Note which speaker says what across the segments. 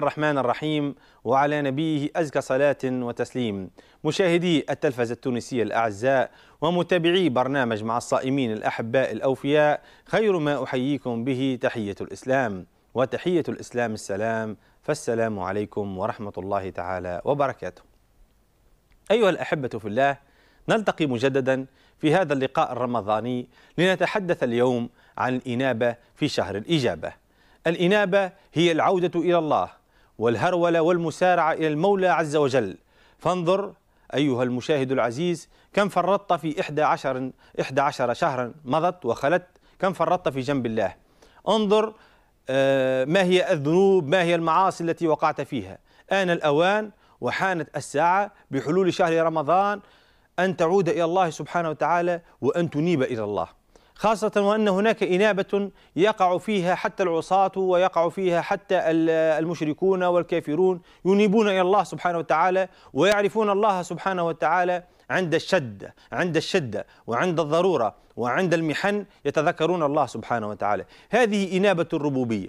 Speaker 1: الرحمن الرحيم وعلى نبيه أزكى صلاة وتسليم مشاهدي التلفزة التونسية الأعزاء ومتابعي برنامج مع الصائمين الأحباء الأوفياء خير ما أحييكم به تحية الإسلام وتحية الإسلام السلام فالسلام عليكم ورحمة الله تعالى وبركاته أيها الأحبة في الله نلتقي مجددا في هذا اللقاء الرمضاني لنتحدث اليوم عن الإنابة في شهر الإجابة الإنابة هي العودة إلى الله والهرولة والمسارعة إلى المولى عز وجل فانظر أيها المشاهد العزيز كم فرطت في 11, 11 شهرا مضت وخلت كم فرطت في جنب الله انظر آه، ما هي الذنوب ما هي المعاصي التي وقعت فيها آن الأوان وحانت الساعة بحلول شهر رمضان أن تعود إلى الله سبحانه وتعالى وأن تنيب إلى الله خاصة وأن هناك إنابة يقع فيها حتى العصاة ويقع فيها حتى المشركون والكافرون ينيبون إلى الله سبحانه وتعالى ويعرفون الله سبحانه وتعالى عند الشدة عند الشدة وعند الضرورة وعند المحن يتذكرون الله سبحانه وتعالى هذه إنابة الربوبية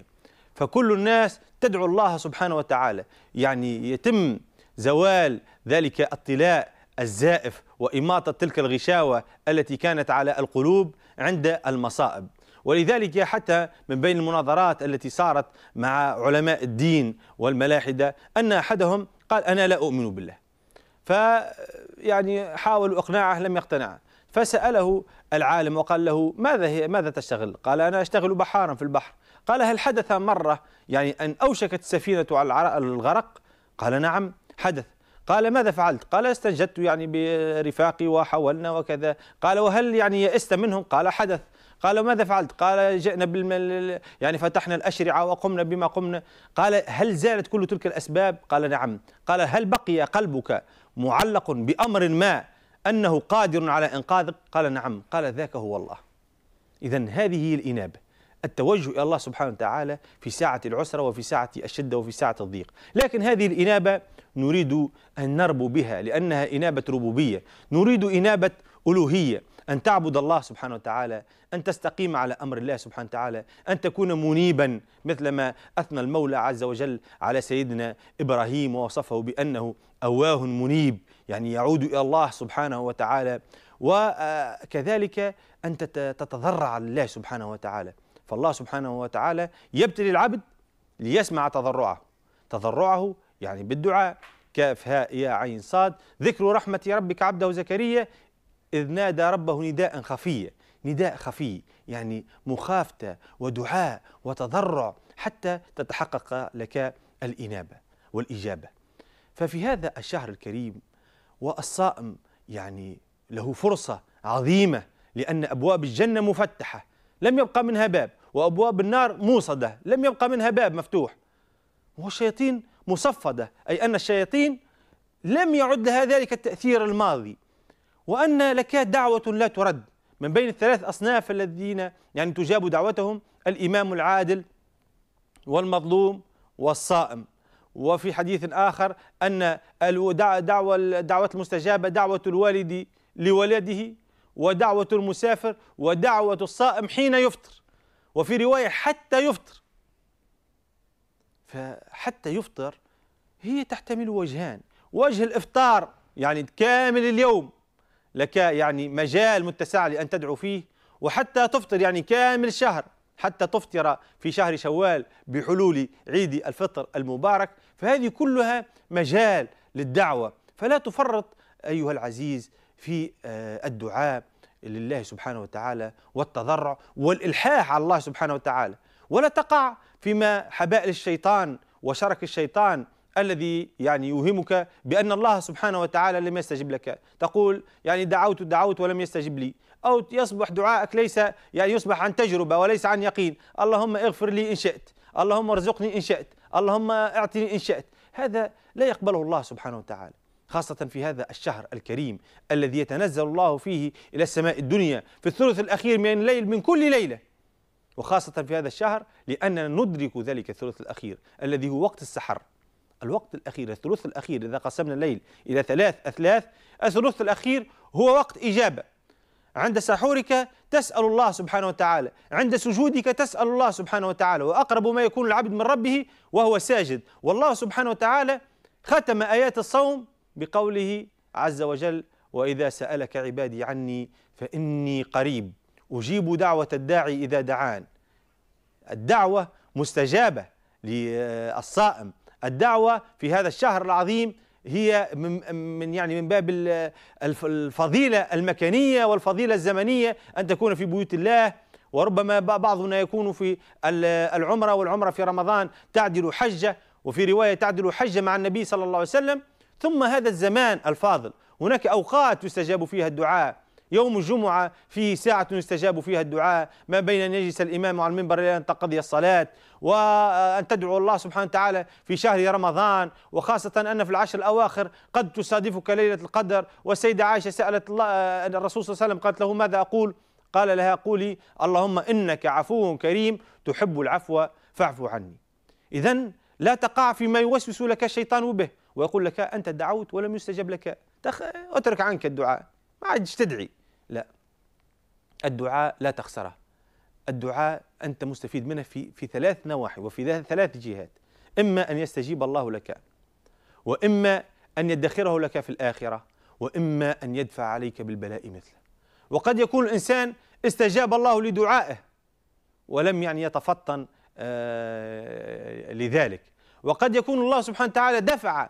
Speaker 1: فكل الناس تدعو الله سبحانه وتعالى يعني يتم زوال ذلك الطلاء الزائف وإماطة تلك الغشاوة التي كانت على القلوب عند المصائب ولذلك حتى من بين المناظرات التي صارت مع علماء الدين والملاحدة أن أحدهم قال أنا لا أؤمن بالله ف يعني حاولوا إقناعه لم يقتنع فسأله العالم وقال له ماذا هي ماذا تشتغل؟ قال أنا أشتغل بحارا في البحر قال هل حدث مرة يعني أن أوشكت السفينة على الغرق؟ قال نعم حدث قال ماذا فعلت قال استنجدت يعني برفاقي وحاولنا وكذا قال وهل يعني يئست منهم قال حدث قال ماذا فعلت قال جئنا بالمل يعني فتحنا الأشرعة وقمنا بما قمنا قال هل زالت كل تلك الأسباب قال نعم قال هل بقي قلبك معلق بأمر ما أنه قادر على إنقاذك قال نعم قال ذاك هو الله إذا هذه هي الإنابة التوجه إلى الله سبحانه وتعالى في ساعة العسرة وفي ساعة الشدة وفي ساعة الضيق لكن هذه الإنابة نريد أن نربو بها لأنها إنابة ربوبية نريد إنابة ألوهية أن تعبد الله سبحانه وتعالى أن تستقيم على أمر الله سبحانه وتعالى أن تكون منيبا مثلما أثنى المولى عز وجل على سيدنا إبراهيم ووصفه بأنه أواه منيب يعني يعود إلى الله سبحانه وتعالى وكذلك أن تتضرع لله سبحانه وتعالى فالله سبحانه وتعالى يبتلي العبد ليسمع تضرعه تضرعه يعني بالدعاء كاف هاء يا عين صاد ذكر رحمة ربك عبده زكريا إذ نادى ربه نداء خفيا نداء خفي يعني مخافته ودعاء وتضرع حتى تتحقق لك الإنابة والإجابة ففي هذا الشهر الكريم والصائم يعني له فرصة عظيمة لأن أبواب الجنة مفتحة لم يبقى منها باب وأبواب النار موصدة لم يبقى منها باب مفتوح والشياطين مصفدة أي أن الشياطين لم يعد لها ذلك التأثير الماضي وأن لك دعوة لا ترد من بين الثلاث أصناف الذين يعني تجاب دعوتهم الإمام العادل والمظلوم والصائم وفي حديث آخر أن دعوة دعوة المستجابة دعوة الوالد لولده ودعوة المسافر ودعوة الصائم حين يفطر وفي رواية حتى يفطر فحتى يفطر هي تحتمل وجهان وجه الإفطار يعني كامل اليوم لك يعني مجال متسع لأن تدعو فيه وحتى تفطر يعني كامل الشهر حتى تفطر في شهر شوال بحلول عيد الفطر المبارك فهذه كلها مجال للدعوة فلا تفرط أيها العزيز في آه، الدعاء لله سبحانه وتعالى والتضرع والإلحاح على الله سبحانه وتعالى ولا تقع فيما حبائل الشيطان وشرك الشيطان الذي يعني يوهمك بأن الله سبحانه وتعالى لم يستجب لك تقول يعني دعوت دعوت ولم يستجب لي أو يصبح دعائك ليس يعني يصبح عن تجربة وليس عن يقين اللهم اغفر لي إن شئت اللهم ارزقني إن شئت اللهم اعطني إن شئت هذا لا يقبله الله سبحانه وتعالى خاصة في هذا الشهر الكريم الذي يتنزل الله فيه إلى السماء الدنيا في الثلث الأخير من الليل من كل ليلة وخاصة في هذا الشهر لأننا ندرك ذلك الثلث الأخير الذي هو وقت السحر الوقت الأخير الثلث الأخير إذا قسمنا الليل إلى ثلاث أثلاث الثلث الأخير هو وقت إجابة عند سحورك تسأل الله سبحانه وتعالى عند سجودك تسأل الله سبحانه وتعالى وأقرب ما يكون العبد من ربه وهو ساجد والله سبحانه وتعالى ختم آيات الصوم بقوله عز وجل وإذا سألك عبادي عني فإني قريب أجيب دعوة الداعي إذا دعان الدعوة مستجابة للصائم الدعوة في هذا الشهر العظيم هي من يعني من باب الفضيلة المكانية والفضيلة الزمنية أن تكون في بيوت الله وربما بعضنا يكون في العمرة والعمرة في رمضان تعدل حجة وفي رواية تعدل حجة مع النبي صلى الله عليه وسلم ثم هذا الزمان الفاضل هناك أوقات يستجاب فيها الدعاء يوم الجمعة فيه ساعة يستجاب فيها الدعاء ما بين أن يجلس الإمام على المنبر إلى أن تقضي الصلاة وأن تدعو الله سبحانه وتعالى في شهر رمضان وخاصة أن في العشر الأواخر قد تصادفك ليلة القدر والسيدة عائشة سألت الله الرسول صلى الله عليه وسلم قالت له ماذا أقول قال لها قولي اللهم إنك عفو كريم تحب العفو فاعف عني إذا لا تقع فيما يوسوس لك الشيطان به ويقول لك أنت دعوت ولم يستجب لك اترك عنك الدعاء ما عادش تدعي لا الدعاء لا تخسره الدعاء أنت مستفيد منه في, في ثلاث نواحي وفي ثلاث جهات إما أن يستجيب الله لك وإما أن يدخره لك في الآخرة وإما أن يدفع عليك بالبلاء مثله وقد يكون الإنسان استجاب الله لدعائه ولم يعني يتفطن آه، لذلك وقد يكون الله سبحانه وتعالى دفع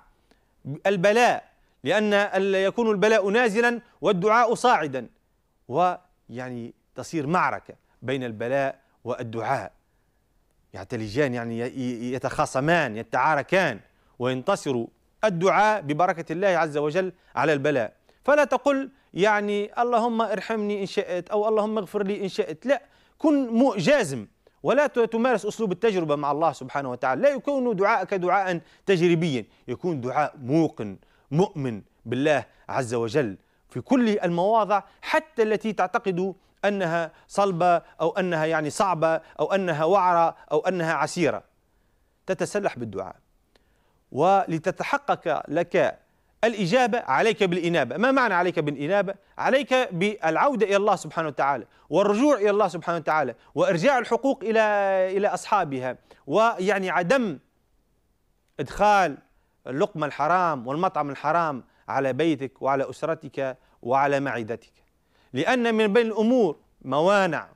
Speaker 1: البلاء لأن يكون البلاء نازلا والدعاء صاعدا ويعني تصير معركة بين البلاء والدعاء يعتلجان يعني يتخاصمان يتعاركان وينتصر الدعاء ببركة الله عز وجل على البلاء فلا تقل يعني اللهم ارحمني إن شئت أو اللهم اغفر لي إن شئت لا كن جازم ولا تمارس أسلوب التجربة مع الله سبحانه وتعالى لا يكون دعاءك دعاء تجريبيا يكون دعاء موقن مؤمن بالله عز وجل في كل المواضع حتى التي تعتقد أنها صلبة أو أنها يعني صعبة أو أنها وعرة أو أنها عسيرة تتسلح بالدعاء ولتتحقق لك الإجابة عليك بالإنابة ما معنى عليك بالإنابة؟ عليك بالعودة إلى الله سبحانه وتعالى والرجوع إلى الله سبحانه وتعالى وإرجاع الحقوق إلى إلى أصحابها ويعني عدم إدخال اللقمة الحرام والمطعم الحرام على بيتك وعلى أسرتك وعلى معدتك لأن من بين الأمور موانع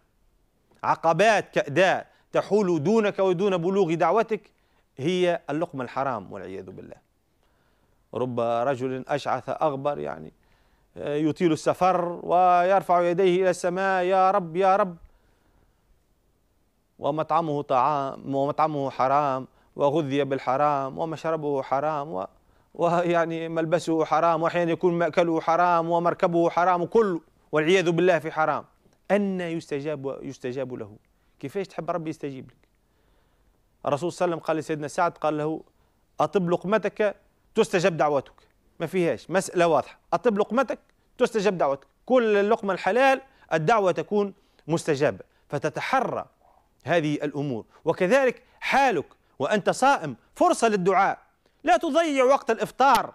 Speaker 1: عقبات كأداء تحول دونك ودون بلوغ دعوتك هي اللقمة الحرام والعياذ بالله رب رجل أشعث أغبر يعني آه، يطيل السفر ويرفع يديه إلى السماء يا رب يا رب ومطعمه طعام ومطعمه حرام وغذي بالحرام ومشربه حرام و ويعني ملبسه حرام واحيانا يكون مأكله حرام ومركبه حرام كله والعياذ بالله في حرام أن يستجاب يستجاب له كيفاش تحب ربي يستجيب لك الرسول صلى الله عليه وسلم قال لسيدنا سعد قال له أطب لقمتك تستجب دعوتك ما فيهاش مسألة واضحة أطب لقمتك تستجب دعوتك كل اللقمة الحلال الدعوة تكون مستجابة فتتحرى هذه الأمور وكذلك حالك وأنت صائم فرصة للدعاء لا تضيع وقت الإفطار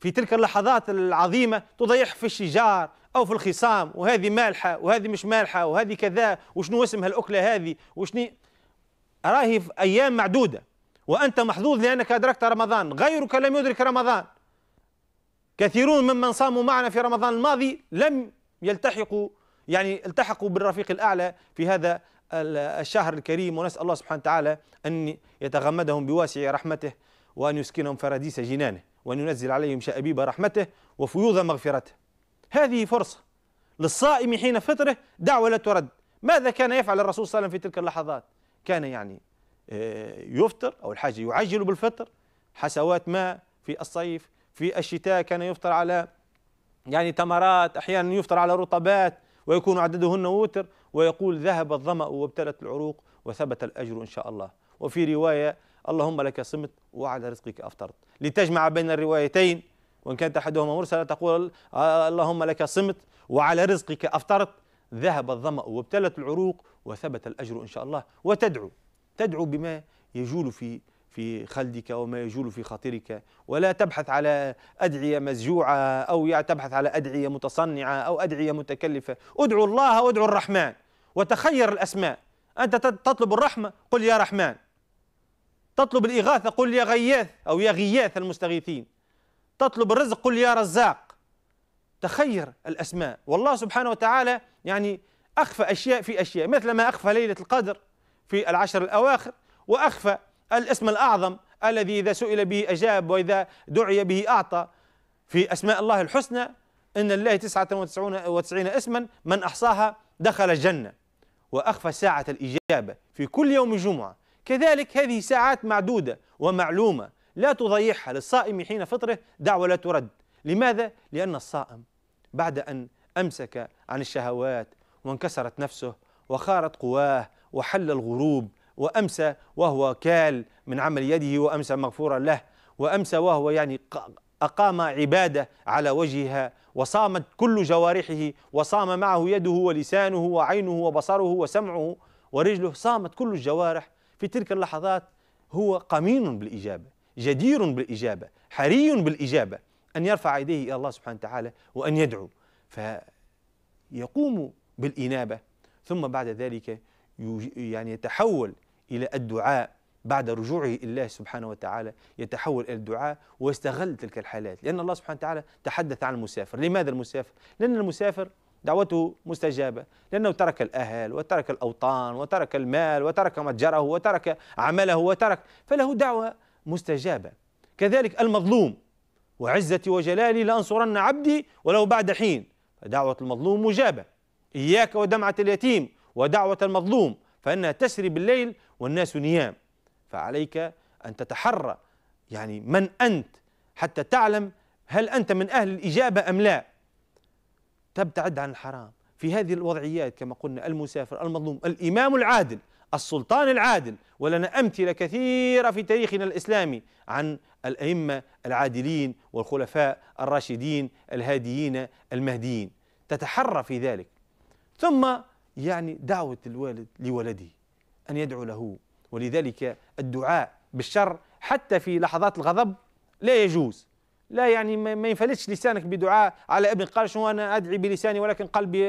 Speaker 1: في تلك اللحظات العظيمة تضيع في الشجار أو في الخصام وهذه مالحة وهذه مش مالحة وهذه كذا وشنو اسمها الأكلة هذه وشني راهي في أيام معدودة وأنت محظوظ لأنك أدركت رمضان غيرك لم يدرك رمضان كثيرون ممن صاموا معنا في رمضان الماضي لم يلتحقوا يعني التحقوا بالرفيق الأعلى في هذا الشهر الكريم ونسأل الله سبحانه وتعالى أن يتغمدهم بواسع رحمته وأن يسكنهم فراديس جنانه وأن ينزل عليهم شأبيب رحمته وفيوض مغفرته هذه فرصة للصائم حين فطره دعوة لا ترد ماذا كان يفعل الرسول صلى الله عليه وسلم في تلك اللحظات كان يعني آه، يفطر أو الحاج يعجل بالفطر حسوات ماء في الصيف في الشتاء كان يفطر على يعني تمرات أحيانا يفطر على رطبات ويكون عددهن وتر ويقول ذهب الظمأ وابتلت العروق وثبت الأجر إن شاء الله وفي رواية اللهم لك صمت وعلى رزقك أفطرت لتجمع بين الروايتين وإن كانت أحدهما مرسلة تقول آه، اللهم لك صمت وعلى رزقك أفطرت ذهب الظمأ وابتلت العروق وثبت الأجر إن شاء الله وتدعو تدعو بما يجول في في خلدك وما يجول في خاطرك ولا تبحث على أدعية مزجوعة أو تبحث على أدعية متصنعة أو أدعية متكلفة ادعو الله وادعو الرحمن وتخير الأسماء أنت تطلب الرحمة قل يا رحمن تطلب الإغاثة قل يا غياث أو يا غياث المستغيثين تطلب الرزق قل يا رزاق تخير الأسماء والله سبحانه وتعالى يعني أخفى أشياء في أشياء مثل ما أخفى ليلة القدر في العشر الأواخر وأخفى الاسم الأعظم الذي إذا سئل به أجاب وإذا دعي به أعطى في أسماء الله الحسنى إن الله تسعة وتسعون, وتسعين اسما من أحصاها دخل الجنة وأخفى ساعة الإجابة في كل يوم جمعة كذلك هذه ساعات معدودة ومعلومة لا تضيعها للصائم حين فطره دعوة لا ترد لماذا؟ لأن الصائم بعد أن أمسك عن الشهوات وانكسرت نفسه وخارت قواه وحل الغروب وأمسى وهو كال من عمل يده وأمسى مغفورا له وأمسى وهو يعني أقام عبادة على وجهها وصامت كل جوارحه وصام معه يده ولسانه وعينه وبصره وسمعه ورجله صامت كل الجوارح في تلك اللحظات هو قمين بالإجابة جدير بالإجابة حري بالإجابة أن يرفع يديه إلى الله سبحانه وتعالى وأن يدعو فيقوم بالإنابة ثم بعد ذلك يعني يتحول إلى الدعاء بعد رجوعه إلى الله سبحانه وتعالى يتحول إلى الدعاء ويستغل تلك الحالات لأن الله سبحانه وتعالى تحدث عن المسافر لماذا المسافر؟ لأن المسافر دعوته مستجابة لأنه ترك الأهل وترك الأوطان وترك المال وترك متجره وترك عمله وترك فله دعوة مستجابة كذلك المظلوم وعزتي وجلالي لأنصرن عبدي ولو بعد حين فدعوة المظلوم مجابة إياك ودمعة اليتيم ودعوة المظلوم فإنها تسري بالليل والناس نيام فعليك أن تتحرى يعني من أنت حتى تعلم هل أنت من أهل الإجابة أم لا تبتعد عن الحرام في هذه الوضعيات كما قلنا المسافر المظلوم الإمام العادل السلطان العادل ولنا أمثلة كثيرة في تاريخنا الإسلامي عن الأئمة العادلين والخلفاء الراشدين الهاديين المهديين تتحرى في ذلك ثم يعني دعوة الوالد لولده أن يدعو له ولذلك الدعاء بالشر حتى في لحظات الغضب لا يجوز لا يعني ما ينفلتش لسانك بدعاء على ابن قال شنو انا ادعي بلساني ولكن قلبي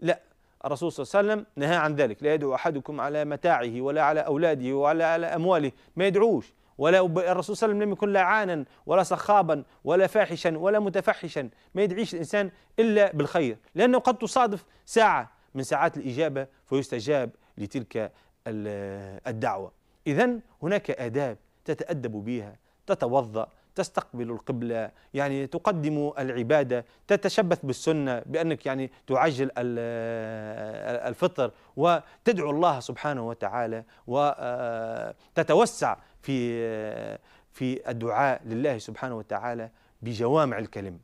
Speaker 1: لا الرسول صلى الله عليه وسلم نهى عن ذلك لا يدعو احدكم على متاعه ولا على اولاده ولا على امواله ما يدعوش ولا الرسول صلى الله عليه وسلم لم يكن لعانا ولا صخابا ولا فاحشا ولا متفحشا ما يدعيش الانسان الا بالخير لانه قد تصادف ساعه من ساعات الاجابه فيستجاب لتلك الدعوه اذا هناك اداب تتادب بها تتوضا تستقبل القبلة يعني تقدم العبادة تتشبث بالسنة بأنك يعني تعجل الفطر وتدعو الله سبحانه وتعالى وتتوسع في في الدعاء لله سبحانه وتعالى بجوامع الكلم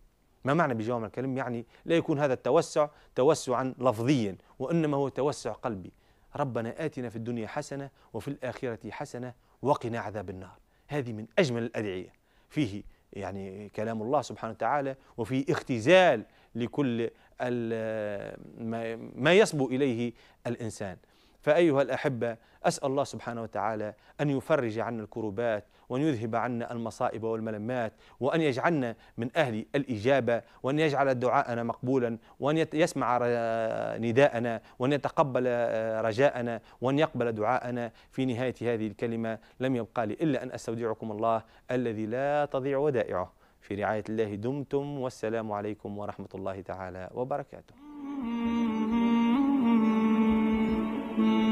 Speaker 1: ما معنى بجوامع الكلم يعني لا يكون هذا التوسع توسعا لفظيا وإنما هو توسع قلبي ربنا آتنا في الدنيا حسنة وفي الآخرة حسنة وقنا عذاب النار هذه من أجمل الأدعية فيه يعني كلام الله سبحانه وتعالى وفي اختزال لكل ما يصبو إليه الإنسان فأيها الأحبة أسأل الله سبحانه وتعالى أن يفرج عنا الكروبات وأن يذهب عنا المصائب والملمات وأن يجعلنا من أهل الإجابة وأن يجعل دعاءنا مقبولا وأن يسمع نداءنا وأن يتقبل آه، رجاءنا وأن يقبل دعاءنا في نهاية هذه الكلمة لم يبقى لي إلا أن أستودعكم الله الذي لا تضيع ودائعه في رعاية الله دمتم والسلام عليكم ورحمة الله تعالى وبركاته